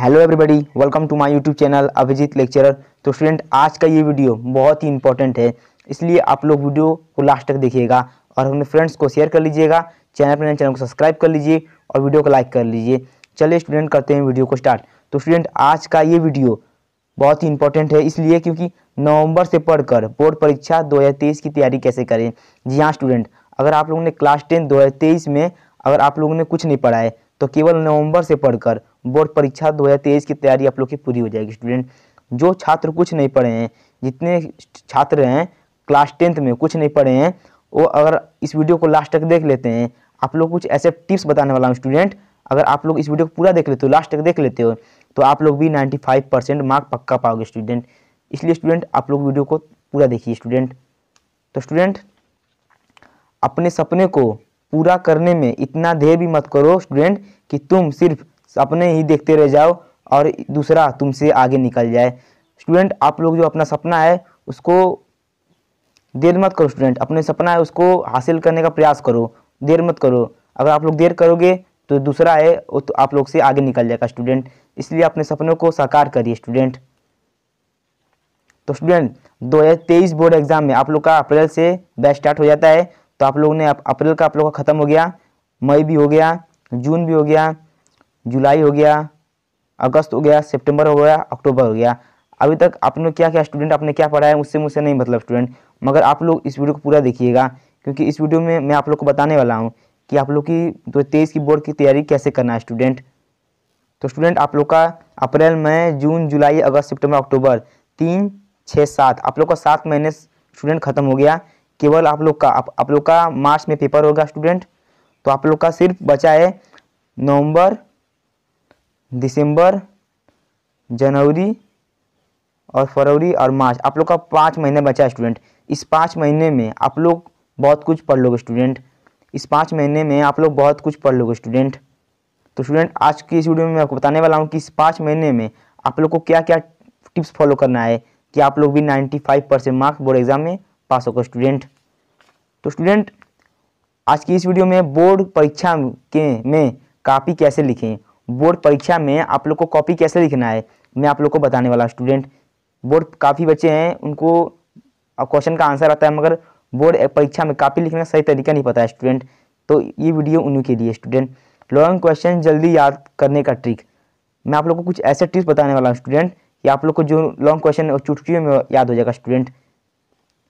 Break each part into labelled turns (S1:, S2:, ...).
S1: hello everybody welcome to my YouTube channel Abhijeet lecturer तो student आज का ये वीडियो बहुत ही इंपॉर्टेंट है इसलिए आप लोग वीडियो को लास्ट तक देखिएगा और अपने फ्रेंड्स को शेयर कर लीजिएगा चैनल पर चैनल को सब्सक्राइब कर लीजिए और वीडियो को लाइक कर लीजिए चलिए स्टूडेंट करते हैं वीडियो को स्टार्ट तो स्टूडेंट आज का ये वीडियो बहुत ही इंपॉर्टेंट है इसलिए क्योंकि नवंबर से पढ़कर बोर्ड परीक्षा 2023 की तैयारी कैसे करें जी हाँ स्टूडेंट अगर आप लोगों ने क्लास टेन 2023 में अगर आप लोगों ने कुछ नहीं पढ़ा है तो केवल नवंबर से पढ़कर बोर्ड परीक्षा तेईस की तैयारी आप लोग की पूरी हो जाएगी स्टूडेंट जो छात्र कुछ नहीं पढ़े हैं जितने छात्र हैं क्लास टेंथ में कुछ नहीं पढ़े हैं वो अगर इस वीडियो को लास्ट तक देख लेते हैं आप लोग कुछ ऐसे टिप्स बताने वाला हूँ स्टूडेंट अगर आप लोग इस वीडियो को पूरा देख लेते हो लास्ट तक देख लेते हो तो आप लोग भी 95 परसेंट मार्क पक्का पाओगे स्टूडेंट इसलिए स्टूडेंट आप लोग वीडियो को पूरा देखिए स्टूडेंट तो स्टूडेंट अपने सपने को पूरा करने में इतना देर भी मत करो स्टूडेंट कि तुम सिर्फ अपने ही देखते रह जाओ और दूसरा तुमसे आगे निकल जाए स्टूडेंट आप लोग जो अपना सपना है उसको देर मत करो स्टूडेंट अपने सपना है उसको हासिल करने का प्रयास करो देर मत करो अगर आप लोग देर करोगे तो दूसरा है वो तो आप लोग से आगे निकल जाएगा स्टूडेंट इसलिए अपने सपनों को साकार करिए स्टूडेंट तो स्टूडेंट 2023 बोर्ड एग्जाम में आप लोग का अप्रैल से बैच स्टार्ट हो जाता है तो आप लोगों ने अप्रैल का आप लोगों का ख़त्म हो गया मई भी हो गया जून भी हो गया जुलाई हो गया अगस्त हो गया सितंबर हो गया अक्टूबर हो गया अभी तक आपने क्या क्या स्टूडेंट आपने क्या पढ़ा है उससे मुझसे नहीं मतलब स्टूडेंट मगर आप लोग इस वीडियो को पूरा देखिएगा क्योंकि इस वीडियो में मैं आप लोग को बताने वाला हूँ कि आप लोग की दो तेईस की बोर्ड की तैयारी कैसे करना है स्टूडेंट तो स्टूडेंट आप लोग का अप्रैल मई जून जुलाई अगस्त सितंबर अक्टूबर तीन छः सात आप लोग का सात महीने स्टूडेंट खत्म हो गया केवल आप लोग का आप, आप लोग का मार्च में पेपर होगा स्टूडेंट तो आप लोग का सिर्फ बचा है नवंबर दिसंबर जनवरी और फरवरी और मार्च आप लोग का पाँच महीने बचा है स्टूडेंट इस पाँच महीने में आप लोग बहुत कुछ पढ़ लोगे स्टूडेंट इस पाँच महीने में आप लोग बहुत कुछ पढ़ लोगे स्टूडेंट तो स्टूडेंट आज की इस वीडियो में मैं आपको बताने वाला हूँ कि इस पाँच महीने में आप लोग को क्या क्या टिप्स फॉलो करना है कि आप लोग भी five percent marks board exam में पास होकर स्टूडेंट तो स्टूडेंट आज की इस वीडियो में बोर्ड परीक्षा के में कॉपी कैसे लिखें बोर्ड परीक्षा में आप लोग को कॉपी कैसे लिखना है मैं आप लोग को बताने वाला स्टूडेंट बोर्ड काफ़ी बच्चे हैं उनको क्वेश्चन का आंसर आता है मगर बोर्ड परीक्षा में कॉपी लिखने का सही तरीका नहीं पता है स्टूडेंट तो ये वीडियो उन्हीं के लिए स्टूडेंट लॉन्ग क्वेश्चन जल्दी याद करने का ट्रिक मैं आप लोग को कुछ ऐसे ट्रिक्स बताने वाला हूँ स्टूडेंट कि आप लोग को जो लॉन्ग क्वेश्चन और चुटकियों में याद हो जाएगा स्टूडेंट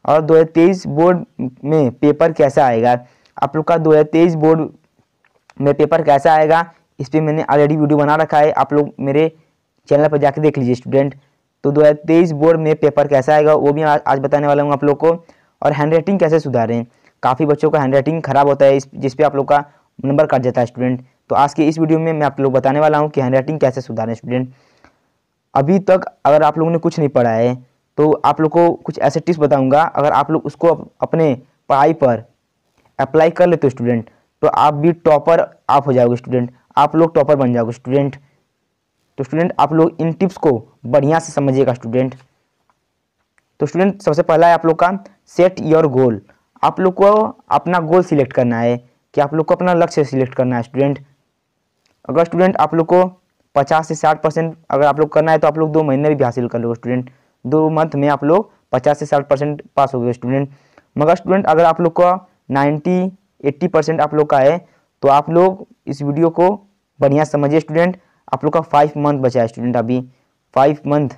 S1: और 2023 बोर्ड में पेपर कैसा आएगा आप लोग का 2023 बोर्ड में पेपर कैसा आएगा इस पर मैंने ऑलरेडी वीडियो बना रखा है आप लोग मेरे चैनल पर जाके देख लीजिए स्टूडेंट तो 2023 बोर्ड में पेपर कैसा आएगा वो भी आज बताने वाला हूँ आप लोग को और हैंड राइटिंग कैसे सुधारें काफ़ी बच्चों का हैंड राइटिंग खराब होता है इस जिसपे आप लोग का नंबर कट जाता है स्टूडेंट तो आज के इस वीडियो में मैं आप लोग बताने वाला हूँ कि हैंड राइटिंग कैसे सुधारें स्टूडेंट अभी तक अगर आप लोगों ने कुछ नहीं पढ़ा है तो आप लोग को कुछ ऐसे टिप्स बताऊंगा अगर आप लोग उसको अपने पढ़ाई पर अप्लाई कर लेते हो स्टूडेंट तो आप भी टॉपर आप हो जाओगे स्टूडेंट आप लोग टॉपर बन जाओगे स्टूडेंट तो स्टूडेंट आप लोग इन टिप्स को बढ़िया से समझिएगा स्टूडेंट तो स्टूडेंट सबसे पहला है आप लोग का सेट योर गोल आप लोग को अपना गोल सिलेक्ट करना है कि आप लोग को अपना लक्ष्य सिलेक्ट करना है स्टूडेंट अगर स्टूडेंट आप लोग को पचास से साठ परसेंट अगर आप लोग करना है तो आप लोग दो महीने भी हासिल कर लोगे स्टूडेंट दो मंथ में आप लोग पचास से साठ परसेंट पास हो गए स्टूडेंट मगर स्टूडेंट अगर आप लोग का नाइन्टी एट्टी परसेंट आप लोग का है तो आप लोग इस वीडियो को बढ़िया समझिए स्टूडेंट आप लोग का फाइव मंथ बचा है स्टूडेंट अभी फाइव मंथ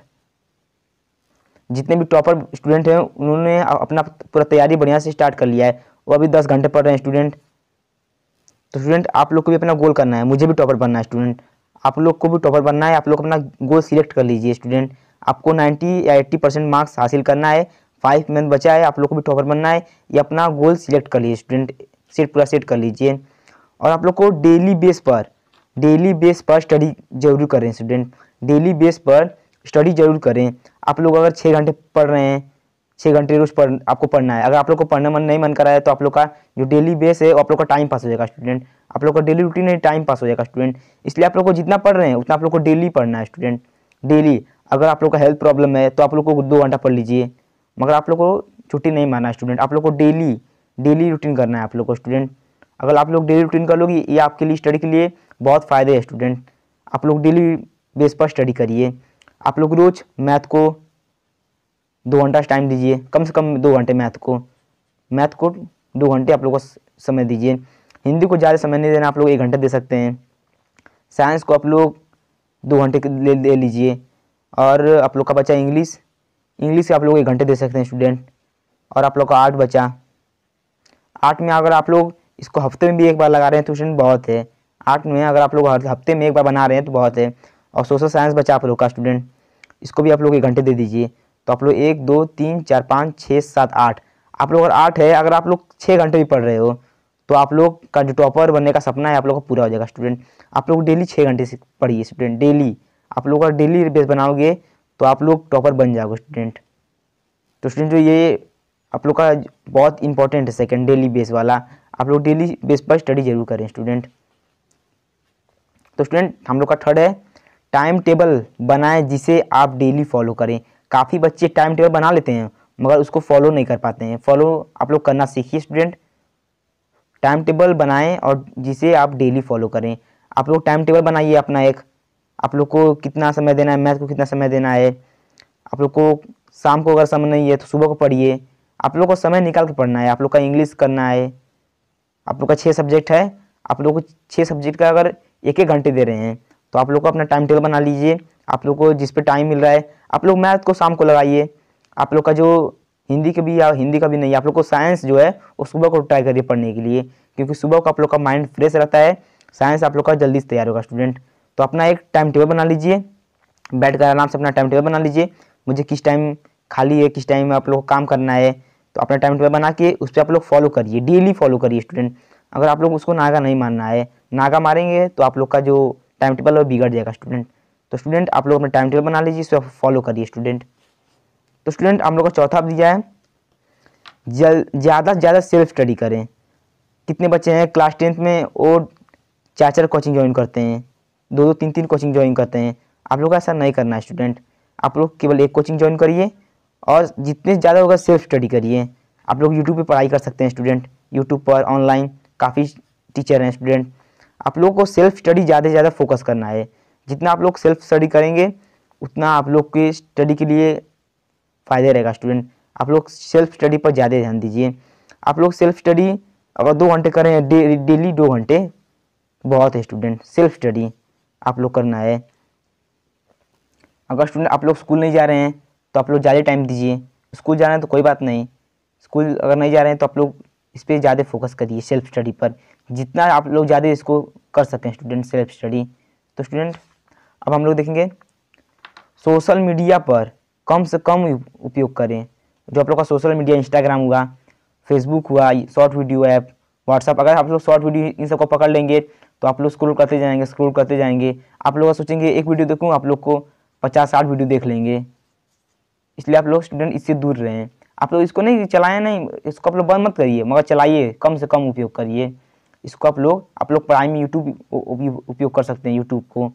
S1: जितने भी टॉपर स्टूडेंट हैं उन्होंने अपना पूरा तैयारी बढ़िया से स्टार्ट कर लिया है वो अभी दस घंटे पढ़ रहे हैं स्टूडेंट तो स्टूडेंट आप लोग को भी अपना गोल करना है मुझे भी टॉपर बनना है स्टूडेंट आप लोग को भी टॉपर बनना है आप लोग अपना गोल सिलेक्ट कर लीजिए स्टूडेंट आपको 90 या 80 परसेंट मार्क्स हासिल करना है फाइव मंथ बचा है आप लोग को भी टॉपर बनना है ये अपना गोल सिलेक्ट कर लीजिए स्टूडेंट सेट पूरा सेट कर लीजिए और आप लोग को डेली बेस पर डेली बेस पर स्टडी जरूर करें स्टूडेंट डेली बेस पर स्टडी जरूर करें आप लोग अगर छः घंटे पढ़ रहे हैं छः घंटे रोज पढ़ आपको पढ़ना है अगर आप लोग को पढ़ना मन नहीं मन कर रहा है तो आप लोग का जो डेली बेस है वो आप लोग का टाइम पास हो जाएगा स्टूडेंट आप लोग का डेली रूटीन है टाइम पास हो जाएगा स्टूडेंट इसलिए आप लोग को जितना पढ़ रहे हैं उतना आप लोग को डेली पढ़ना है स्टूडेंट डेली अगर आप लोग का हेल्थ प्रॉब्लम है तो आप लोग को दो घंटा पढ़ लीजिए मगर आप लोग को छुट्टी नहीं माना स्टूडेंट आप लोग को डेली डेली रूटीन करना है आप लोग को स्टूडेंट अगर आप लोग डेली रूटीन कर लोगे ये आपके लिए स्टडी के लिए बहुत फ़ायदे है स्टूडेंट आप लोग डेली बेस पर स्टडी करिए आप लोग रोज़ मैथ को दो घंटा टाइम दीजिए कम से कम दो घंटे मैथ को मैथ को दो घंटे आप लोग को समय दीजिए हिंदी को ज़्यादा समय नहीं देना आप लोग एक घंटा दे सकते हैं साइंस को आप लोग दो घंटे ले, ले लीजिए और आप लोग का बचा इंग्लिश इंग्लिश आप लोग एक घंटे दे सकते हैं स्टूडेंट और आप लोग का आर्ट बचा आर्ट में अगर आप लोग इसको हफ्ते में भी एक बार लगा रहे हैं तो स्टूडेंट बहुत है आर्ट में अगर आप लोग हफ्ते में एक बार बना रहे हैं तो बहुत है और सोशल साइंस बचा आप लोग का स्टूडेंट इसको भी आप लोग एक घंटे दे दीजिए तो आप लोग एक दो तीन चार पाँच छः सात आठ आप लोग अगर आठ है अगर आप लोग छः घंटे भी पढ़ रहे हो तो आप लोग का जो टॉपर बनने का सपना है आप लोग का पूरा हो जाएगा स्टूडेंट आप लोग डेली छः घंटे से पढ़िए स्टूडेंट डेली आप लोग अगर डेली बेस बनाओगे तो आप लोग टॉपर बन जाओगे स्टूडेंट तो स्टूडेंट जो ये आप लोग का बहुत इंपॉर्टेंट है सेकेंड डेली बेस वाला आप लोग डेली बेस पर स्टडी जरूर करें स्टूडेंट तो स्टूडेंट हम लोग का थर्ड है टाइम टेबल बनाएं जिसे आप डेली फॉलो करें काफ़ी बच्चे टाइम टेबल बना लेते हैं मगर उसको फॉलो नहीं कर पाते हैं फॉलो आप लोग करना सीखिए स्टूडेंट टाइम टेबल बनाएं और जिसे आप डेली फॉलो करें आप लोग टाइम टेबल बनाइए अपना एक आप लोग को कितना समय देना है मैथ को कितना समय देना है आप लोग को शाम को अगर समय नहीं है तो सुबह को पढ़िए आप लोग को समय निकाल के पढ़ना है आप लोग का इंग्लिश करना है आप लोग का छः सब्जेक्ट है आप लोग को छः सब्जेक्ट का अगर एक एक घंटे दे रहे हैं तो आप लोग को अपना टाइम टेबल बना लीजिए आप लोग को जिस पे टाइम मिल रहा है आप लोग मैथ को शाम को लगाइए आप लोग का जो हिंदी का भी या हिंदी का भी नहीं आप लोग को साइंस जो है वो सुबह को ट्राई करिए पढ़ने के लिए क्योंकि सुबह को आप लोग का माइंड फ्रेश रहता है साइंस आप लोग का जल्दी से तैयार होगा स्टूडेंट तो अपना एक टाइम टेबल बना लीजिए बैठ कर आराम से अपना टाइम टेबल बना लीजिए मुझे किस टाइम खाली है किस टाइम में आप लोग को काम करना है तो अपना टाइम टेबल बना के उस पर आप लोग फॉलो करिए डेली फॉलो करिए स्टूडेंट अगर आप लोग उसको नागा नहीं मानना है नागा मारेंगे तो आप लोग का जो टाइम टेबल है वो बिगड़ जाएगा स्टूडेंट तो स्टूडेंट आप लोग अपना टाइम टेबल बना लीजिए उसको फॉलो करिए स्टूडेंट तो स्टूडेंट आप लोग का चौथा दिया है ज़्यादा से ज़्यादा सेल्फ स्टडी करें कितने बच्चे हैं क्लास टेंथ में वो चार चार कोचिंग ज्वाइन करते हैं दो दो तीन तीन कोचिंग ज्वाइन करते हैं आप लोग ऐसा नहीं करना है स्टूडेंट आप लोग केवल एक कोचिंग ज्वाइन करिए और जितने ज़्यादा होगा सेल्फ स्टडी करिए आप लोग यूट्यूब पर पढ़ाई कर सकते हैं स्टूडेंट यूट्यूब पर ऑनलाइन काफ़ी टीचर हैं स्टूडेंट आप लोगों को सेल्फ स्टडी ज़्यादा से ज़्यादा फोकस करना है जितना आप लोग सेल्फ स्टडी करेंगे उतना आप लोग के स्टडी के लिए फ़ायदे रहेगा स्टूडेंट आप लोग सेल्फ स्टडी पर ज़्यादा ध्यान दीजिए आप लोग सेल्फ स्टडी अगर दो घंटे करें डेली दो घंटे बहुत है स्टूडेंट सेल्फ स्टडी आप लोग करना है अगर स्टूडेंट आप लोग स्कूल नहीं जा रहे हैं तो आप लोग ज़्यादा टाइम दीजिए स्कूल जाना है तो कोई बात नहीं स्कूल अगर नहीं जा रहे हैं तो आप लोग इस पर ज़्यादा फोकस करिए सेल्फ स्टडी पर जितना आप लोग ज़्यादा इसको कर सकें स्टूडेंट सेल्फ स्टडी तो स्टूडेंट अब हम लोग देखेंगे सोशल मीडिया पर कम से कम उपयोग करें जो आप लोग का सोशल मीडिया इंस्टाग्राम हुआ फेसबुक हुआ शॉर्ट वीडियो ऐप व्हाट्सअप अगर आप लोग शॉर्ट वीडियो इन सबको पकड़ लेंगे तो आप लोग स्क्रोल करते जाएंगे स्क्रोल करते जाएंगे आप लोग सोचेंगे एक वीडियो देखूँ आप लोग को पचास साठ वीडियो देख लेंगे इसलिए आप लोग स्टूडेंट इससे दूर रहें आप लोग इसको नहीं चलाएं नहीं इसको आप लोग बंद मत करिए मगर चलाइए कम से कम उपयोग करिए इसको आप लोग आप लोग प्राइम यूट्यूब उपयोग कर सकते हैं यूट्यूब को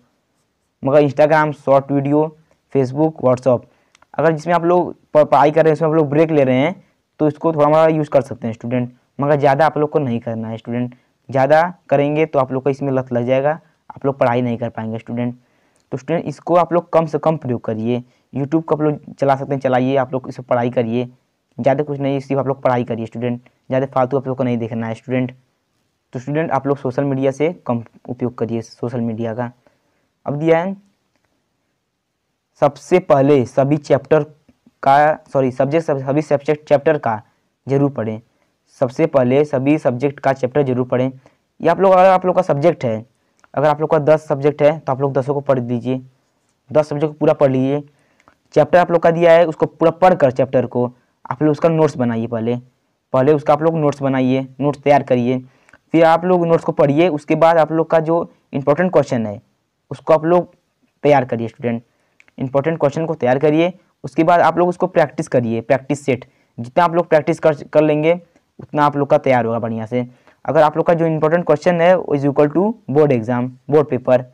S1: मगर Instagram short video Facebook WhatsApp अगर जिसमें आप लोग पढ़ाई कर रहे हैं उसमें आप लोग ब्रेक ले रहे हैं तो इसको थोड़ा मोड़ा यूज़ कर सकते हैं स्टूडेंट मगर ज़्यादा आप लोग को नहीं करना है स्टूडेंट ज़्यादा करेंगे तो आप लोग को इसमें लत लग जाएगा आप लोग पढ़ाई नहीं कर पाएंगे स्टूडेंट तो स्टूडेंट इसको आप लोग कम से कम प्रयोग करिए यूट्यूब को आप लोग चला सकते हैं चलाइए आप लोग इसको पढ़ाई करिए ज़्यादा कुछ नहीं सिर्फ आप लोग पढ़ाई करिए स्टूडेंट ज़्यादा फालतू आप लोग को नहीं देखना है स्टूडेंट तो स्टूडेंट आप लोग सोशल मीडिया से कम उपयोग करिए सोशल मीडिया का अब दिया है सबसे पहले सभी चैप्टर का सॉरी सब्जेक्ट सभी सब्जेक्ट चैप्टर का जरूर पढ़ें सबसे पहले सभी सब्जेक्ट का चैप्टर जरूर पढ़ें ये आप लोग अगर आप लोग का सब्जेक्ट है अगर आप लोग का दस सब्जेक्ट है तो आप लोग दसों को पढ़ दीजिए दस सब्जेक्ट को पूरा पढ़ लीजिए चैप्टर आप लोग का दिया है उसको पूरा पढ़ कर चैप्टर को आप लोग उसका नोट्स बनाइए पहले पहले उसका आप लोग नोट्स बनाइए नोट्स तैयार करिए फिर आप लोग नोट्स को पढ़िए उसके बाद आप लोग का जो इम्पोर्टेंट क्वेश्चन है उसको आप लोग तैयार करिए स्टूडेंट इंपॉर्टेंट क्वेश्चन को तैयार करिए उसके बाद आप लोग उसको प्रैक्टिस करिए प्रैक्टिस सेट जितना आप लोग प्रैक्टिस कर कर लेंगे उतना आप लोग का तैयार होगा बढ़िया से अगर आप लोग का जो इम्पोर्टेंट क्वेश्चन है वो is equal to board exam board paper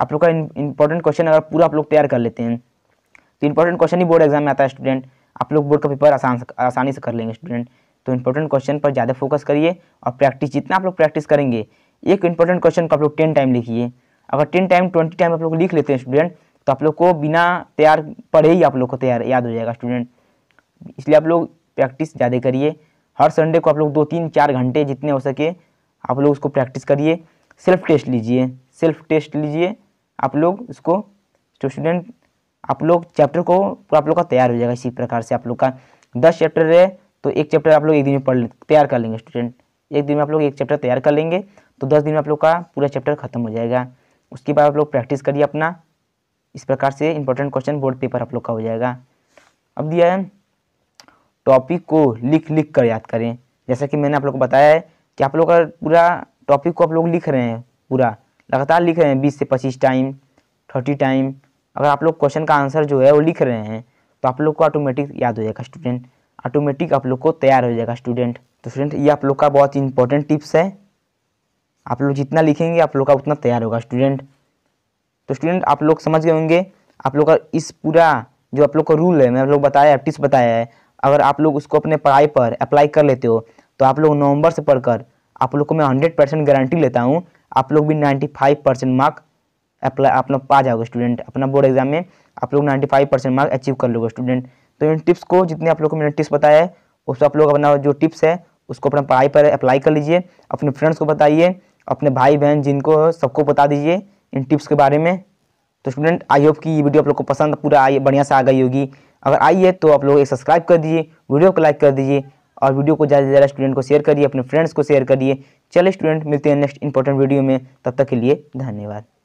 S1: आप लोग का इम्पोर्टेंट क्वेश्चन अगर पूरा आप लोग तैयार कर लेते हैं तो इम्पोर्टेंट क्वेश्चन ही बोर्ड एग्जाम में आता है स्टूडेंट आप लोग बोर्ड का पेपर आसान आसानी से कर लेंगे स्टूडेंट तो इंपॉर्टेंट क्वेश्चन पर ज़्यादा फोकस करिए और प्रैक्टिस जितना आप लोग प्रैक्टिस करेंगे एक इंपॉर्टेंट क्वेश्चन को आप लोग टेन टाइम लिखिए अगर टेन टाइम ट्वेंटी टाइम आप लोग लिख लेते हैं स्टूडेंट तो आप लोग को बिना तैयार पढ़े ही आप लोग को तैयार याद हो जाएगा स्टूडेंट इसलिए आप लोग प्रैक्टिस ज़्यादा करिए हर संडे को आप लोग दो तीन चार घंटे जितने हो सके आप लोग उसको प्रैक्टिस करिए सेल्फ टेस्ट लीजिए सेल्फ टेस्ट लीजिए आप लोग इसको स्टूडेंट आप लोग चैप्टर को आप लोग का तैयार हो जाएगा इसी प्रकार से आप लोग का दस चैप्टर है तो एक चैप्टर आप लोग एक दिन में पढ़ तैयार कर लेंगे स्टूडेंट एक दिन में आप लोग एक चैप्टर तैयार कर लेंगे तो दस दिन में आप लोग का पूरा चैप्टर खत्म हो जाएगा उसके बाद आप लोग प्रैक्टिस करिए अपना इस प्रकार से इंपॉर्टेंट क्वेश्चन बोर्ड पेपर आप लोग का हो जाएगा अब दिया है टॉपिक को लिख लिख कर याद करें जैसा कि मैंने आप लोग को बताया है कि आप लोग का पूरा टॉपिक को आप लोग लिख रहे हैं पूरा लगातार लिख रहे हैं बीस से पच्चीस टाइम थर्टी टाइम अगर आप लोग क्वेश्चन का आंसर जो है वो लिख रहे हैं तो आप लोग को ऑटोमेटिक याद हो जाएगा स्टूडेंट ऑटोमेटिक आप लोग को तैयार हो जाएगा स्टूडेंट तो स्टूडेंट ये आप लोग का बहुत इंपॉर्टेंट टिप्स है आप लोग जितना लिखेंगे आप लोग का उतना तैयार होगा स्टूडेंट तो स्टूडेंट आप लोग समझ गए होंगे आप लोग का इस पूरा जो आप लोग का रूल है मैं आप लोग बताया टिप्स बताया है अगर आप लोग उसको अपने पढ़ाई पर अप्लाई कर लेते हो तो आप लोग नवंबर से पढ़कर आप लोग को मैं हंड्रेड परसेंट गारंटी लेता हूँ आप लोग भी ninety five percent mark apply आप लोग पा जाओगे स्टूडेंट अपना बोर्ड एग्जाम में आप लोग ninety five percent mark achieve कर लोगे स्टूडेंट तो इन टिप्स को जितने आप लोग को मैंने टिप्स बताया है उस आप लोग अपना जो टिप्स है उसको अपना पढ़ाई पर अप्लाई कर लीजिए अपने फ्रेंड्स को बताइए अपने भाई बहन जिनको सबको बता दीजिए इन टिप्स के बारे में तो स्टूडेंट आई होप कि ये वीडियो आप लोग को पसंद पूरा आई बढ़िया से आ गई होगी अगर आई है तो आप लोग एक सब्सक्राइब कर दीजिए वीडियो को लाइक कर दीजिए और वीडियो को ज़्यादा से ज़्यादा स्टूडेंट को शेयर करिए अपने फ्रेंड्स को शेयर करिए चलिए स्टूडेंट मिलते हैं नेक्स्ट इंपॉर्टेंट वीडियो में तब तक के लिए धन्यवाद